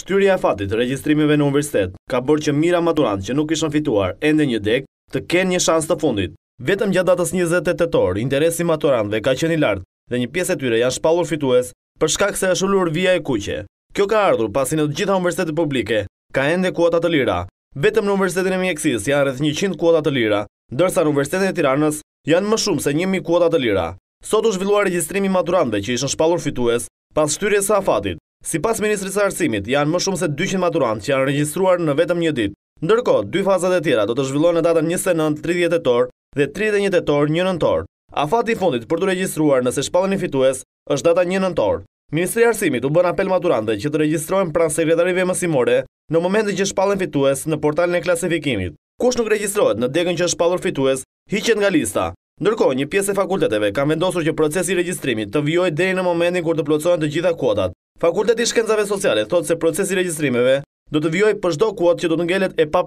Shtyria e fatit regjistrimeve në universitet ka bërë që mira maturant që nuk ishën fituar ende një dek të kenë një shans të fundit. Vetëm gjatë datës 28 torë, interesi maturantve ka qeni lartë dhe një pjesë e tyre janë shpallur fitues për shkak se e shullur via e kuqe. Kjo ka ardhur pasi në të gjitha universitetet publike ka ende kuota të lira. Vetëm në universitetin e mjekësis janë rrëth 100 kuota të lira, dërsa në universitetin e tiranës janë më shumë se 1.000 kuota të lira. Sot u zhvilluar regjistrimi maturantve që ishën shpallur fitues pas shtyrje sa fatit. Si pas Ministrisë Arsimit, janë më shumë se 200 maturantë që janë registruar në vetëm një ditë. Ndërko, dy fazat e tjera do të zhvillon në datën 29-30 torë dhe 31 torë një nëntorë. A fati fundit për të registruar nëse shpallën i fitues është data një nëntorë. Ministri Arsimit u bën apel maturante që të regjistrojnë pranë sekretarive mësimore në momentin që shpallën fitues në portalin e klasifikimit. Kush nuk regjistrohet në degën që shpallur fitues, hiqet nga lista. Ndërkohë, një pjesë e fakulteteve kanë vendosur që procesi i regjistrimit të vijojë deri në momentin kur të plotësohen të gjitha kuotat. Fakulteti Shkencave Sociale thot se procesi regjistrimeve do të vjoj për shdo kuot që do të ngelet e pa